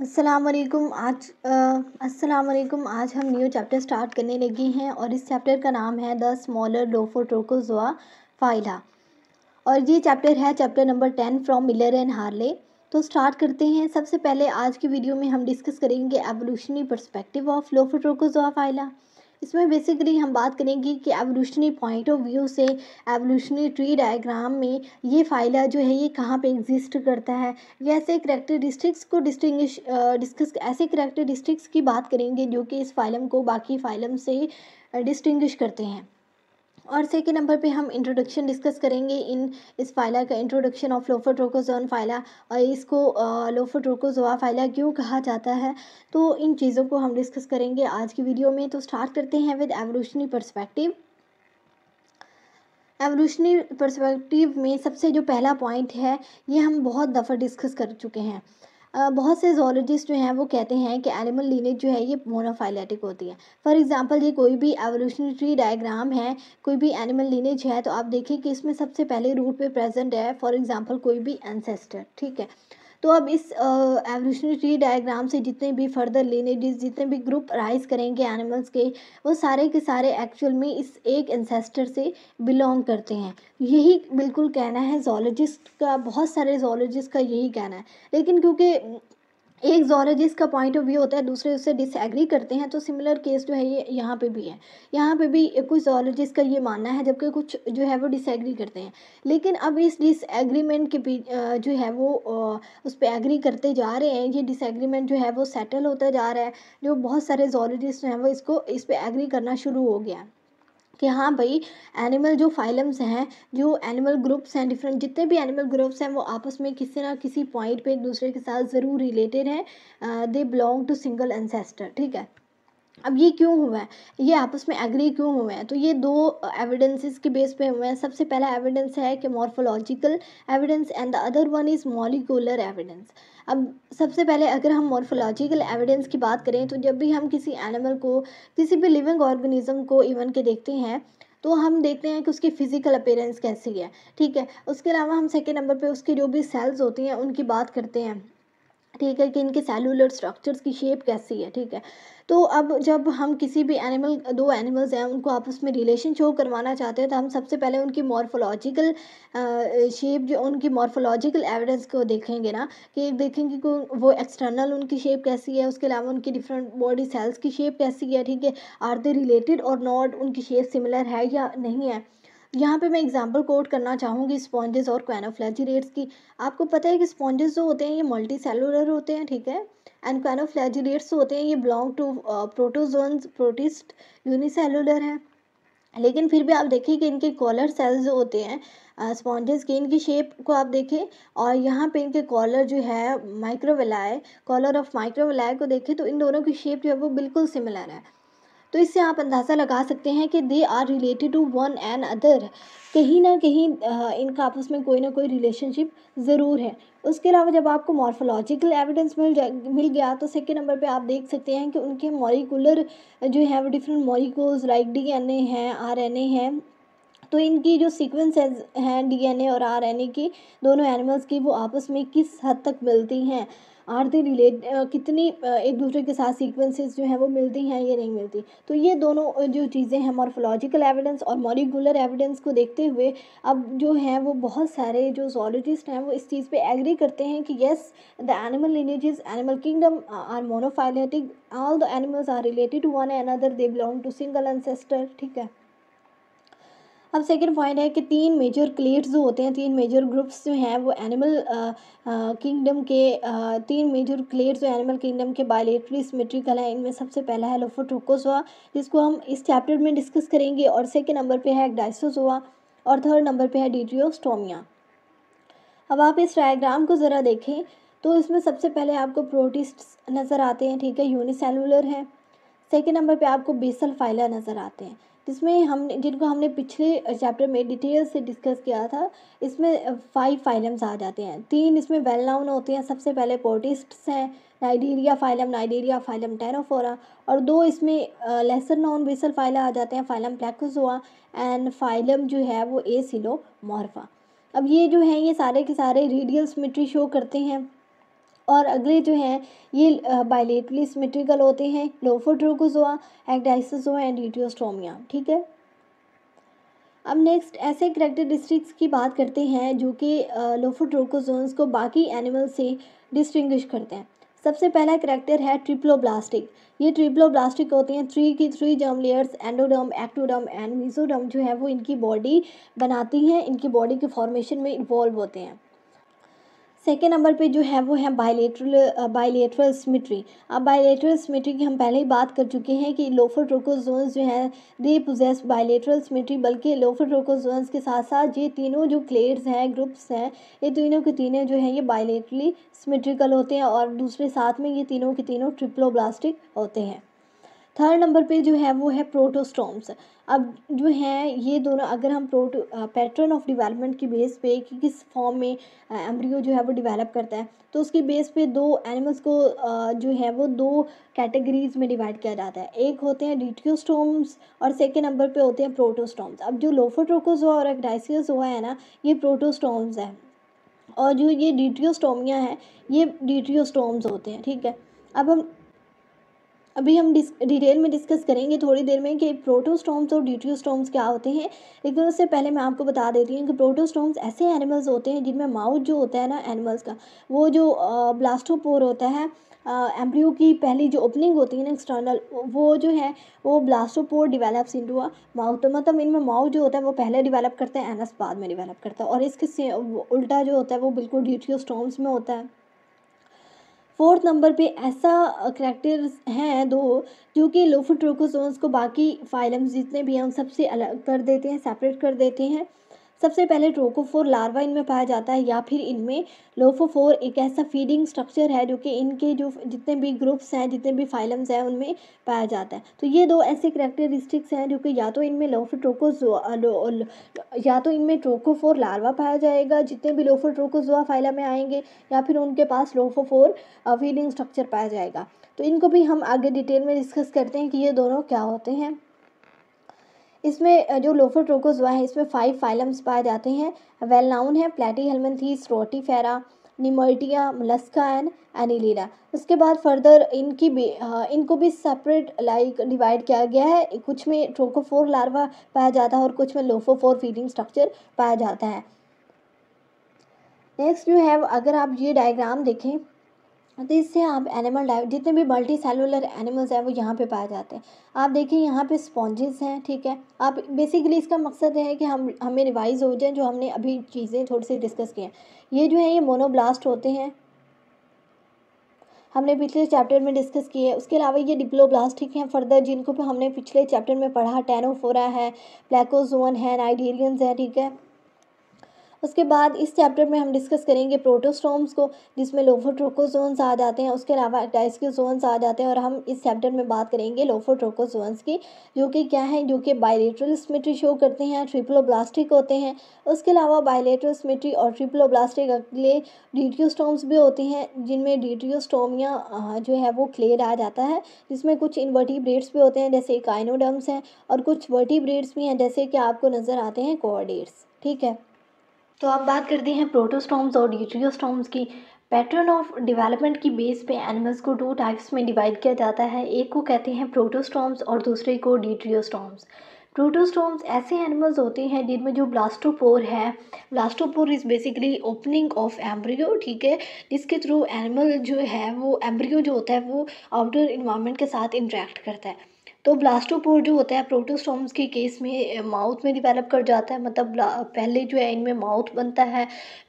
अस्सलाम वालेकुम आज अस्सलाम वालेकुम आज हम न्यू चैप्टर स्टार्ट करने लगे हैं और इस चैप्टर का नाम है द स्मॉलर डोफोट्रोकोजोआ फाइला और ये चैप्टर है chapter number ten from Miller and Harley तो स्टार्ट करते हैं सबसे पहले आज की वीडियो में हम डिस्कस करेंगे evolutionary perspective of Lophotrochozoa phyla इसमें बेसिकली हम बात करेंगे कि एवोल्यूशनरी पॉइंट ऑफ व्यू से एवोल्यूशनरी ट्री डायग्राम में ये फाइला जो है ये कहाँ पे एग्जिस्ट करता है ऐसे करेक्टरिस्टिक्स को डिस्टिंग्विश डिस्कस ऐसे करेक्टरिस्टिक्स की बात करेंगे जो कि इस फाइलम को बाकी फाइलम से डिस्टिंग्विश करते हैं और सेकेंड नंबर पे हम इंट्रोडक्शन डिस्कस करेंगे इन इस फाइला का इंट्रोडक्शन ऑफ ट्रोकोजोन फाइला और इसको ट्रोकोजोआ फाइला क्यों कहा जाता है तो इन चीज़ों को हम डिस्कस करेंगे आज की वीडियो में तो स्टार्ट करते हैं with evolutionary perspective evolutionary perspective में सबसे जो पहला पॉइंट है ये हम बहुत दफ़ा डिस्कस कर चुके हैं बहुत से जोलॉजिस्ट जो हैं वो कहते हैं कि एनिमल लीनेज जो है ये मोनोफाइलेटिक होती है फॉर एग्ज़ाम्पल ये कोई भी एवोल्यूशनरी डायग्राम है कोई भी एनिमल लीनेज है तो आप देखिए कि इसमें सबसे पहले रूट पे प्रेजेंट है फॉर एग्ज़ाम्पल कोई भी एनसेस्टर ठीक है तो अब इस एवोल्यूशनरी ट्री डायग्राम से जितने भी फर्दर लिनेजेस जितने भी ग्रुप राइज करेंगे एनिमल्स के वो सारे के सारे एक्चुअल में इस एक इंसेस्टर से बिलोंग करते हैं यही बिल्कुल कहना है जोलॉजिस्ट का बहुत सारे जोलॉजिस्ट का यही कहना है लेकिन क्योंकि एक जोलॉजिस्ट का पॉइंट ऑफ व्यू होता है दूसरे उससे डिसएग्री करते हैं तो सिमिलर केस जो है ये यहाँ पे भी है यहाँ पे भी कुछ जोलॉजिस्ट का ये मानना है जबकि कुछ जो है वो डिसएग्री करते हैं लेकिन अब इस डिसएग्रीमेंट के पी जो है वो उस पर एग्री करते जा रहे हैं ये डिसएग्रीमेंट जो है वो सेटल होता जा रहा है जो बहुत सारे जोलॉजिस्ट हैं वो इसको इस पर एग्री करना शुरू हो गया है कि हाँ भाई एनिमल जो फाइलम्स हैं जो एनिमल ग्रुप्स हैं डिफरेंट जितने भी एनिमल ग्रुप्स हैं वो आपस में किसी ना किसी पॉइंट पे एक दूसरे के साथ ज़रूर रिलेटेड हैं they belong to single ancestor ठीक है अब ये क्यों हुआ है ये आपस में एग्री क्यों हुए हैं तो ये दो एविडेंसेस के बेस पे हुए हैं सबसे पहला एविडेंस है कि morphological evidence and the other one is molecular evidence अब सबसे पहले अगर हम मॉर्फोलॉजिकल एविडेंस की बात करें तो जब भी हम किसी एनिमल को किसी भी लिविंग ऑर्गेनिज़म को इवन के देखते हैं तो हम देखते हैं कि उसकी फ़िज़िकल अपेयरेंस कैसी है ठीक है उसके अलावा हम सेकेंड नंबर पे उसकी जो भी सेल्स होती हैं उनकी बात करते हैं ठीक है कि इनके सेलुलर स्ट्रक्चर्स की शेप कैसी है ठीक है तो अब जब हम किसी भी एनिमल दो एनिमल्स हैं उनको आपस में रिलेशन शो करवाना चाहते हैं तो हम सबसे पहले उनकी मॉर्फोलॉजिकल शेप जो उनकी मॉर्फोलॉजिकल एविडेंस को देखेंगे ना कि देखेंगे कि वो एक्सटर्नल उनकी शेप कैसी है उसके अलावा उनकी डिफरेंट बॉडी सेल्स की शेप कैसी है ठीक है आर दे रिलेटेड और नॉट उनकी शेप सिमिलर है या नहीं है यहाँ पे मैं एग्जांपल कोट करना चाहूँगी स्पॉन्जेस और क्वेनोफ्लैजिलेट्स की आपको पता है कि स्पॉन्जेस जो होते हैं ये मल्टी सेलुलर होते हैं ठीक है एंड क्वेनोफ्लैजिलेट्स होते हैं ये belong to protozoan protist unicellular हैं लेकिन फिर भी आप देखिए कि इनके कॉलर सेल्स जो होते हैं स्पॉन्जेस के इनकी शेप को आप देखें और यहाँ पे इनके कॉलर जो है माइक्रोवेलाय कॉलर ऑफ माइक्रोवेलाय को देखें तो इन दोनों की शेप जो है वो बिल्कुल सिमिलर है तो इससे आप अंदाज़ा लगा सकते हैं कि they are related to one and other कहीं ना कहीं इनका आपस में कोई ना कोई रिलेशनशिप ज़रूर है उसके अलावा जब आपको मॉर्फोलॉजिकल एविडेंस मिल जा मिल गया तो सेकेंड नंबर पे आप देख सकते हैं कि उनके मॉलिकुलर जो है वो different molecules like D N A हैं आर एन ए हैं तो इनकी जो सीक्वेंस हैं डीएनए और आरएनए की दोनों एनिमल्स की वो आपस में किस हद तक मिलती हैं आर दे रिलेट कितनी एक दूसरे के साथ सीक्वेंसेस जो हैं वो मिलती हैं या नहीं मिलती तो ये दोनों जो चीज़ें हैं मॉर्फोलॉजिकल एविडेंस और मॉलिकुलर एविडेंस को देखते हुए अब जो हैं वो बहुत सारे जो जोलॉजिस्ट हैं वो इस चीज़ पे एग्री करते हैं कि yes the animal lineages animal kingdom are monophyletic all the animals are related to one another they belong to single ancestor ठीक है अब सेकंड पॉइंट है कि तीन मेजर क्लेट्स जो होते हैं तीन मेजर ग्रुप्स जो हैं वो एनिमल किंगडम के आ, तीन मेजर क्लेट्स जो एनिमल किंगडम के बायोलेट्री सिमेट्रिकल हैं इनमें सबसे पहला है लोफोट्रोकोसोआ जिसको हम इस चैप्टर में डिस्कस करेंगे और सेकेंड नंबर पर है डाइसोसोआ और थर्ड नंबर पर है डिट्रियोस्टोमिया अब आप इस डायग्राम को ज़रा देखें तो इसमें सबसे पहले आपको प्रोटिस्ट नज़र आते हैं ठीक है यूनिसेलुलर है सेकेंड नंबर पे आपको बेसल फाइला नज़र आते हैं जिसमें हम जिनको हमने पिछले चैप्टर में डिटेल से डिस्कस किया था इसमें फाइव फाइलम्स आ जाते हैं तीन इसमें वेल नाउन होते हैं सबसे पहले पोर्टिस्ट्स हैं Cnidaria phylum Cnidaria phylum Ctenophora और दो इसमें लेसर नाउन बेसल फाइला आ जाते हैं फाइलम प्लेक्सोआ एंड फाइलम जो है वो ए सिलो मॉर्फा अब ये जो हैं ये सारे के सारे रेडियल सिमेट्री शो करते हैं और अगले जो हैं ये बायलेटली सिमेट्रिकल होते हैं लोफोट्रोकोजोआ एक्डाइसोजोआ एंड यूटियोस्टोमिया ठीक है अब नेक्स्ट ऐसे करेक्टरिस्टिक्स की बात करते हैं जो कि लोफोट्रोकोजोन्स को बाकी एनिमल से डिस्टिंग्विश करते हैं सबसे पहला करेक्टर है ट्रिप्लोब्लास्टिक ये ट्रिप्लोब्लास्टिक होते हैं थ्री की three germ layers endoderm ectoderm and mesoderm जो है वो इनकी बॉडी बनाती हैं इनकी बॉडी के फॉर्मेशन में इन्वॉल्व होते हैं सेकेंड नंबर पे जो है वो है बायलेटरल बायलेटरल सिमेट्री अब बायलेटरल सिमेट्री की हम पहले ही बात कर चुके हैं कि लोफर ट्रोकोजोन्स जो हैं दे पोजेस बायलेटरल सिमेट्री बल्कि लोफर ट्रोकोजोन्स के साथ साथ ये तीनों जो क्लेड्स हैं ग्रुप्स हैं ये तीनों के तीनों जो हैं ये बायलेटरली सिमेट्रिकल होते हैं और दूसरे साथ में ये तीनों के तीनों ट्रिप्लोब्लास्टिक होते हैं थर्ड नंबर पे जो है वो है प्रोटोस्टोम्स अब जो है ये दोनों अगर हम प्रोटो पैटर्न ऑफ डिवेलपमेंट की बेस पे कि किस फॉर्म में एम्ब्रियो जो है वो डिवेलप करता है तो उसकी बेस पे दो एनिमल्स को जो है वो दो कैटेगरीज में डिवाइड किया जाता है एक होते हैं डिटियोस्टोम्स और सेकेंड नंबर पे होते हैं प्रोटोस्टोम्स अब जो हुआ और हुआ है ना ये प्रोटोस्टोम्स है और जो ये डिटियोस्टोमिया है ये डिट्रियोस्टोम्स होते हैं ठीक है अब हम अभी हम डिटेल में डिस्कस करेंगे थोड़ी देर में कि प्रोटोस्टोम्स और ड्यूटियोस्टोम्स क्या होते हैं लेकिन तो उससे पहले मैं आपको बता देती हूँ कि प्रोटोस्टोम्स ऐसे एनिमल्स होते हैं जिनमें माउथ जो होता है ना एनिमल्स का वो जो ब्लास्टोपोर होता है एम्ब्रियो की पहली जो ओपनिंग होती है ना एक्सटर्नल वो जो है वो blastopore develops into mouth मतलब इनमें माउथ जो होता है वो पहले डिवेलप करता है एनस बाद में डिवेलप करता है और इसके उल्टा जो होता है वो बिल्कुल ड्यूटियोस्टोम्स में होता है फोर्थ नंबर पे ऐसा करैक्टर्स हैं दो जो कि लोफोट्रोकोसोन्स को बाकी फाइलम्स जितने भी हैं उन सबसे अलग कर देते हैं सेपरेट कर देते हैं सबसे पहले ट्रोकोफोर लार्वा इनमें पाया जाता है या फिर इनमें लोफोफोर एक ऐसा फीडिंग स्ट्रक्चर है जो कि इनके जो जितने भी ग्रुप्स हैं जितने भी फाइलम्स हैं उनमें पाया जाता है तो ये दो ऐसे करेक्टरिस्टिक्स हैं जो कि या तो इनमें लोफोट्रोकोज या तो इनमें ट्रोकोफोर लार्वा पाया जाएगा जितने भी लोफोट्रोकोजोआ फाइलम में आएंगे या फिर उनके पास लोफोफोर फीडिंग स्ट्रक्चर पाया जाएगा तो इनको भी हम आगे डिटेल में डिस्कस करते हैं कि ये दोनों क्या होते हैं इसमें जो लोफर हुआ है इसमें फाइव फाइलम्स पाए जाते हैं वेल नाउन है प्लेटी हेलमेंथीस फेरा निमर्टिया मलस्का एंड एनिलीरा उसके बाद फर्दर इनकी भी इनको भी सेपरेट लाइक डिवाइड किया गया है कुछ में ट्रोकोफोर लार्वा पाया जाता है और कुछ में लोफोफोर फीडिंग स्ट्रक्चर पाया जाता है नेक्स्ट यू हैव अगर आप ये डायग्राम देखें हाँ, तो इससे आप एनिमल डाइव जितने भी मल्टी सेलुलर एनिमल्स हैं वो यहाँ पे पाए जाते हैं आप देखिए यहाँ पे स्पॉन्जेस हैं ठीक है आप बेसिकली इसका मकसद है कि हम हमें रिवाइज हो जाए जो हमने अभी चीज़ें थोड़ी सी डिस्कस किए हैं ये जो है ये मोनोब्लास्ट होते हैं हमने पिछले चैप्टर में डिस्कस किए उसके अलावा ये ठीक हैं फर्दर जिनको हमने पिछले चैप्टर में पढ़ा टेनोफोरा है प्लेकोजोन है नाइडीरियंस है ठीक है उसके बाद इस चैप्टर में हम डिस्कस करेंगे प्रोटोस्टोम्स को जिसमें लोफोट्रोकोजोन्स आ जाते हैं उसके अलावा डाइस्क्योजोन्स आ जाते हैं और हम इस चैप्टर में बात करेंगे लोफोट्रोकोजोन्स की जो कि क्या है जो कि बायलेटरल सिमेट्री शो करते हैं ट्रिपलोब्लास्टिक होते हैं उसके अलावा बायलेटरल सिमेट्री और ट्रिपलोब्लास्टिक अगले डिट्रियोस्टोम्स भी होते हैं जिनमें डिट्रियोस्टोमिया जो है वो क्लेड आ जाता है जिसमें कुछ इनवर्टिब्रेट्स भी होते हैं जैसे काइनोडम्स हैं और कुछ वर्टिब्रेट्स भी हैं जैसे कि आपको नज़र आते हैं कोऑर्डेट्स ठीक है तो अब बात करते हैं प्रोटोस्टॉम्स और यूट्रियोस्टॉम्स की पैटर्न ऑफ डेवलपमेंट की बेस पे एनिमल्स को दो टाइप्स में डिवाइड किया जाता है एक को कहते हैं प्रोटोस्टॉम्स और दूसरे को डिट्रियोस्टॉम्स प्रोटोस्टोम्स ऐसे एनिमल्स होते हैं जिनमें जो ब्लास्टोपोर है blastopore is basically opening of embryo ठीक है जिसके थ्रू एनिमल जो है वो एम्ब्रियो जो होता है वो आउटडोर इन्वायरमेंट के साथ इंटरेक्ट करता है तो ब्लास्टोपोर जो होता है प्रोटोस्टोम्स के केस में माउथ में डिवेलप कर जाता है मतलब पहले जो है इनमें माउथ बनता है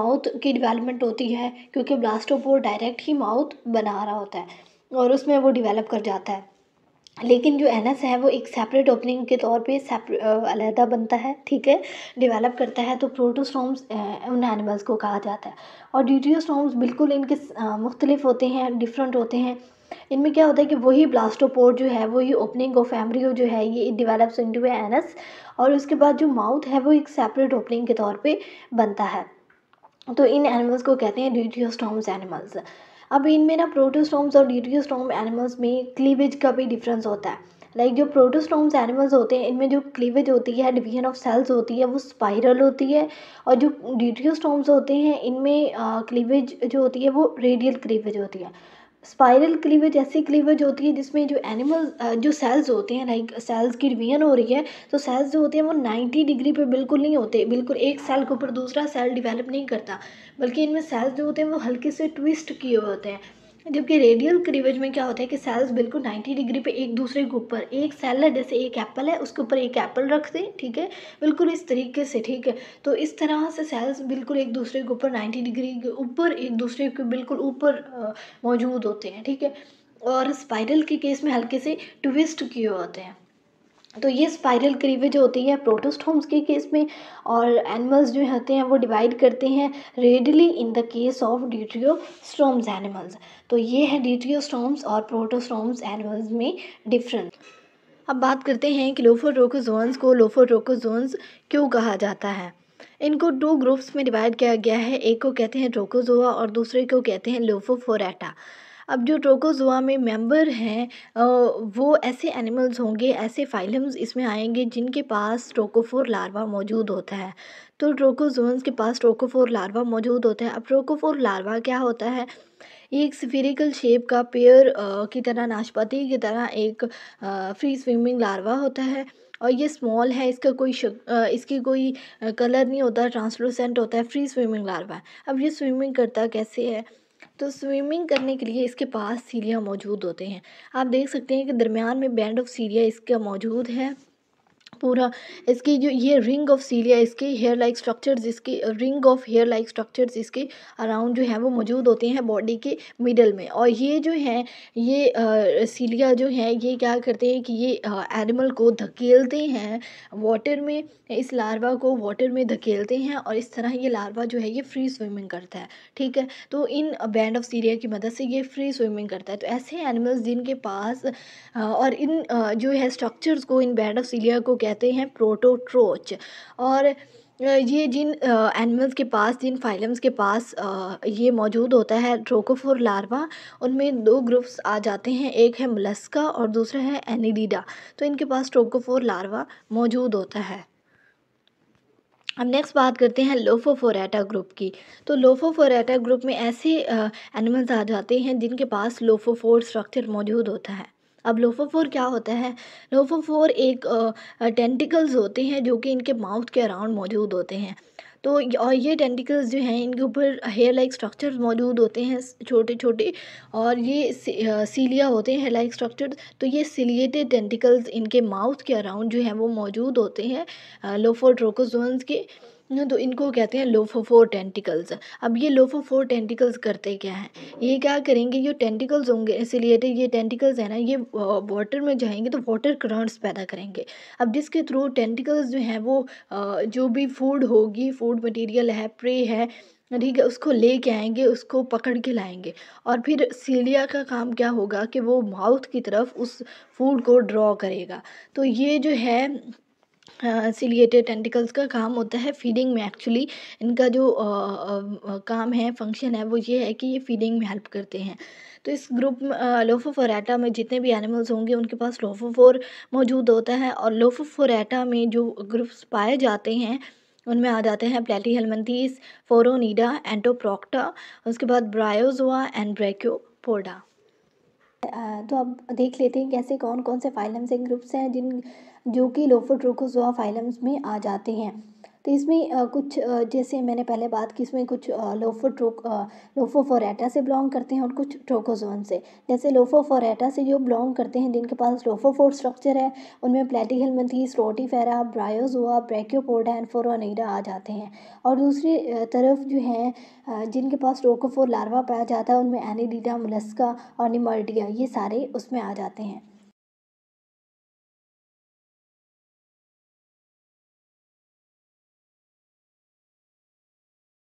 माउथ की डिवेलपमेंट होती है क्योंकि ब्लास्टोपोर डायरेक्ट ही माउथ बना रहा होता है और उसमें वो डिवेलप कर जाता है लेकिन जो एन एस है वो एक सेपरेट ओपनिंग के तौर पे अलहदा बनता है ठीक है डेवलप करता है तो प्रोटोस्टोम्स उन एनिमल्स को कहा जाता है और ड्यूटियोस्टोम्स बिल्कुल इनके मुख्तलिफ होते हैं डिफरेंट होते हैं इनमें क्या होता है कि वही ब्लास्टोपोर्ट जो है वही ओपनिंग ऑफ एम्ब्रियो जो है ये डिवेलप्स इंटू एन एस और उसके बाद जो माउथ है वो एक सेपरेट ओपनिंग के तौर पर बनता है तो इन एनिमल्स को कहते हैं ड्यूटियोस्टोम्स एनिमल्स अब इनमें ना प्रोटोस्टोम्स और ड्यूटियोस्टोम एनिमल्स में क्लीवेज का भी डिफरेंस होता है लाइक like जो प्रोटोस्टोम्स एनिमल्स होते हैं इनमें जो क्लीवेज होती है डिवीजन ऑफ सेल्स होती है वो स्पाइरल होती है और जो ड्यूटियोस्टोम्स होते हैं इनमें क्लीवेज जो होती है वो रेडियल क्लीवेज होती है स्पायरल क्लीवेज ऐसी क्लीवेज होती है जिसमें जो एनिमल जो सेल्स होते हैं लाइक सेल्स की डिवीजन हो रही है तो सेल्स जो होते हैं वो नाइन्टी डिग्री पे बिल्कुल नहीं होते बिल्कुल एक सेल के ऊपर दूसरा सेल डिवेलप नहीं करता बल्कि इनमें सेल्स जो होते हैं वो हल्के से ट्विस्ट किए हुए होते हैं जबकि रेडियल क्रीवेज में क्या होता है कि सेल्स बिल्कुल 90 डिग्री पे एक दूसरे के ऊपर एक सेल है जैसे एक एप्पल है उसके ऊपर एक एप्पल रख दें ठीक है बिल्कुल इस तरीके से ठीक है तो इस तरह से सेल्स बिल्कुल एक दूसरे के ऊपर 90 डिग्री के ऊपर एक दूसरे के बिल्कुल ऊपर मौजूद होते हैं ठीक है और स्पाइरल के केस में हल्के से ट्विस्ट किए होते हैं तो ये स्पाइरल क्रीवें जो होती है प्रोटोस्टोम्स के केस में और एनिमल्स जो होते हैं वो डिवाइड करते हैं radially in the case of deuterostomes animals तो ये है ड्यूट्रियोस्टोम्स और प्रोटोस्टोम्स एनिमल्स में डिफरेंस अब बात करते हैं कि लोफोट्रोकोजोन्स को लोफोट्रोकोजोन्स क्यों कहा जाता है इनको दो ग्रुप्स में डिवाइड किया गया है एक को कहते हैं ट्रोकोजोआ और दूसरे को कहते हैं लोफोफोरेटा अब जो ट्रोकोज़ोआ में मेम्बर हैं वो ऐसे एनिमल्स होंगे ऐसे फ़ाइलम्स इसमें आएंगे जिनके पास ट्रोकोफ़ोर लार्वा मौजूद होता है तो ट्रोकोज़ोन्स के पास ट्रोकोफ़ोर लार्वा मौजूद होता है अब ट्रोकोफ़ोर लार्वा क्या होता है ये एक स्फेरिकल शेप का पेयर की तरह नाशपाती की तरह एक फ्री स्विमिंग लार्वा होता है और ये स्मॉल है इसका कोई शक इसकी कोई कलर नहीं होता ट्रांसलूसेंट होता है फ्री स्विमिंग लार्वा अब ये स्विमिंग करता कैसे है तो स्विमिंग करने के लिए इसके पास सीढ़ियाँ मौजूद होते हैं आप देख सकते हैं कि दरमियान में बैंड ऑफ सीढ़ियाँ इसका मौजूद है पूरा इसकी जो ये रिंग ऑफ सीलिया इसके हेयर लाइक स्ट्रक्चर्स इसके ring of hair like structures इसके अराउंड जो है वो मौजूद होते हैं बॉडी के मिडल में और ये जो है ये सीलिया जो है ये क्या करते हैं कि ये एनिमल को धकेलते हैं वाटर में इस लार्वा को वाटर में धकेलते हैं और इस तरह ये लार्वा जो है ये फ्री स्विमिंग करता है ठीक है तो इन बैंड ऑफ सीलिया की मदद से ये फ्री स्विमिंग करता है तो ऐसे एनिमल्स जिनके पास और इन जो है स्ट्रक्चर्स को इन बैंड ऑफ सीलिया को कह कहते हैं प्रोटोट्रोच और ये जिन एनिमल्स के पास जिन फाइलम्स के पास ये मौजूद होता है ट्रोकोफोर लार्वा उनमें दो ग्रुप्स आ जाते हैं एक है मुलस्का और दूसरा है एनिडीडा तो इनके पास ट्रोकोफोर लार्वा मौजूद होता है अब नेक्स्ट बात करते हैं लोफोफोरेटा ग्रुप की तो लोफोफोरेटा ग्रुप में ऐसे एनिमल्स आ जाते हैं जिनके पास लोफोफोर स्ट्रक्चर मौजूद होता है अब लोफोफोर क्या होता है लोफोफोर एक टेंटिकल्स होते हैं जो कि इनके माउथ के अराउंड मौजूद होते हैं तो और ये टेंटिकल्स जो हैं इनके ऊपर हेयर लाइक स्ट्रक्चर्स मौजूद होते हैं छोटे छोटे और ये सीलिया होते हैं हेयर लाइक स्ट्रक्चर तो ये सिलिएटेड टेंटिकल्स इनके माउथ के अराउंड जो हैं वो मौजूद होते हैं लोफोट्रोकोजोन्स के तो इनको कहते हैं लोफोफोर टेंटिकल्स अब ये लोफोफोर टेंटिकल्स करते क्या हैं ये क्या करेंगे ये टेंटिकल्स होंगे इसीलिए तो ये टेंटिकल्स है ना ये वाटर में जाएंगे तो वाटर करंट्स पैदा करेंगे अब जिसके थ्रू टेंटिकल्स जो हैं वो जो भी फूड होगी फूड मटेरियल है प्रे है ठीक है उसको ले के आएंगे उसको पकड़ के लाएंगे और फिर सीलिया का काम क्या होगा कि वो माउथ की तरफ उस फूड को ड्रॉ करेगा तो ये जो है सिलिएटेड टेंटिकल्स का काम होता है फीडिंग में एक्चुअली इनका जो काम है फंक्शन है वो ये है कि ये फीडिंग में हेल्प करते हैं तो इस ग्रुप में लोफोफोरेटा में जितने भी एनिमल्स होंगे उनके पास लोफोफोर मौजूद होता है और लोफोफोरेटा में जो ग्रुप्स पाए जाते हैं उनमें आ जाते हैं प्लेटी हेलमंथीस फोरोनीडा एंटोप्रोक्टा उसके बाद ब्रायोजोआ एंड ब्रैक्योपोडा तो अब देख लेते हैं कैसे कौन कौन से फाइलम से ग्रुप्स हैं जिन जो कि लोफोट्रोकोजोआ फाइलम्स में आ जाते हैं तो इसमें कुछ जैसे मैंने पहले बात की इसमें कुछ लोफो लोफोट्रोक लोफोफोरेटा से बिलोंग करते हैं और कुछ ट्रोकोजोन से जैसे लोफोफोरेटा से जो बिलोंग करते हैं जिनके पास लोफोफोर स्ट्रक्चर है उनमें प्लेटिहेलमथीस रोटीफेरा ब्रायोजोआ ब्रैक्योपोडा एंड आ जाते हैं और दूसरी तरफ जो हैं जिनके पास ट्रोकोफोर लार्वा पाया जाता है उनमें एनिडीडा मुलस्का और निमर्डिया ये सारे उसमें आ जाते हैं